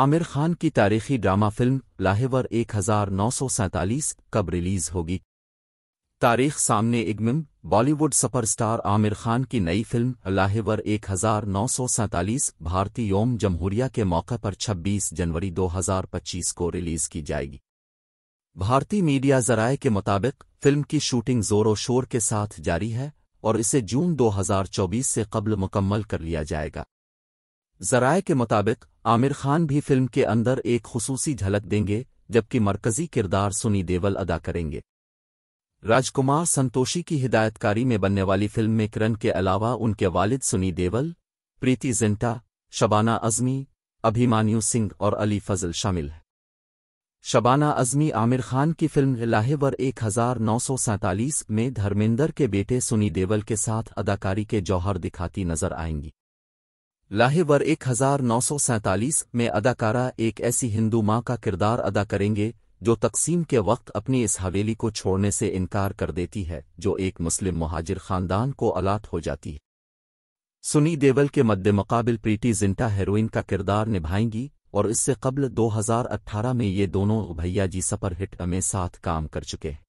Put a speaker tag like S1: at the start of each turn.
S1: आमिर खान की तारीखी drama film लाहेवर एक हजार नौ सौ सैंतालीस कब रिलीज होगी तारीख सामने इग्मिम बॉलीवुड सुपरस्टार आमिर खान की नई फिल्म लाहेवर एक हजार नौ सौ सैंतालीस भारतीय योम जमहूरिया के मौके पर 26 जनवरी 2025 को रिलीज की जाएगी भारतीय मीडिया जराये के मुताबिक फिल्म की शूटिंग जोरों शोर के साथ जारी है और इसे जून 2024 से कबल मुकम्मल कर लिया जाएगा जराए के मुताबिक आमिर खान भी फिल्म के अंदर एक खसूसी झलक देंगे जबकि मरकजी किरदार सुनी देवल अदा करेंगे राजकुमार संतोषी की हिदायतकारी में बनने वाली फिल्म में किरण के अलावा उनके वालिद सुनी देवल प्रीति जिंटा शबाना अजमी अभिमान्यू सिंह और अली फजल शामिल हैं शबाना अजमी आमिर खान की फिल्म लाहेवर एक हजार नौ सौ सैंतालीस में धर्मेंद्र के बेटे सुनी देवल के साथ अदाकारी के जौहर दिखाती नजर आएंगी लाहेवर एक हजार नौ सौ सैंतालीस में अदाकारा एक ऐसी हिंदू माँ का किरदार अदा करेंगे जो तकसीम के वक्त अपनी इस हवेली को छोड़ने से इनकार कर देती है जो एक मुस्लिम महाजिर खानदान को अलाट हो जाती है सुनी देवल के मद्देमकाबिल प्रीति जिंटा हेरोइन का किरदार निभाएंगी और इससे कबल 2018 में ये दोनों भैया जी सपर हिट में साथ काम कर चुके हैं